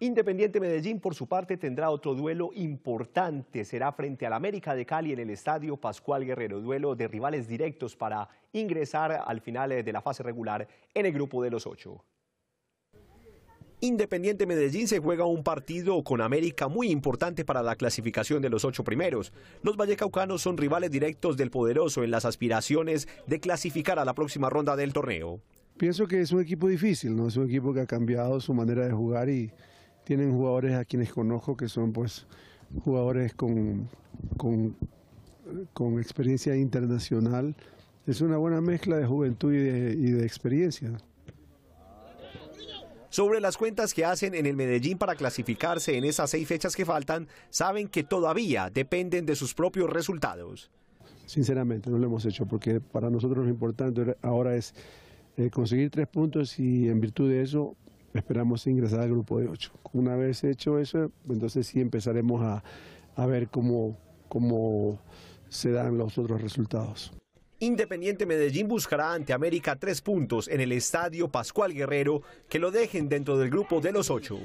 Independiente Medellín, por su parte, tendrá otro duelo importante. Será frente al América de Cali en el Estadio Pascual Guerrero. Duelo de rivales directos para ingresar al final de la fase regular en el grupo de los ocho. Independiente Medellín se juega un partido con América muy importante para la clasificación de los ocho primeros. Los vallecaucanos son rivales directos del poderoso en las aspiraciones de clasificar a la próxima ronda del torneo. Pienso que es un equipo difícil, ¿no? Es un equipo que ha cambiado su manera de jugar y, tienen jugadores a quienes conozco que son pues jugadores con, con, experiencia internacional. Es una buena mezcla de juventud y de, y de experiencia. Sobre las cuentas que hacen en el Medellín para clasificarse en esas seis fechas que faltan, saben que todavía dependen de sus propios resultados. Sinceramente, no lo hemos hecho porque para nosotros lo importante ahora es eh, conseguir tres puntos y en virtud de eso esperamos ingresar al grupo de ocho. Una vez hecho eso, entonces sí empezaremos a, ver cómo, cómo se dan los otros resultados. Independiente Medellín buscará ante América tres puntos en el Estadio Pascual Guerrero que lo dejen dentro del grupo de los ocho.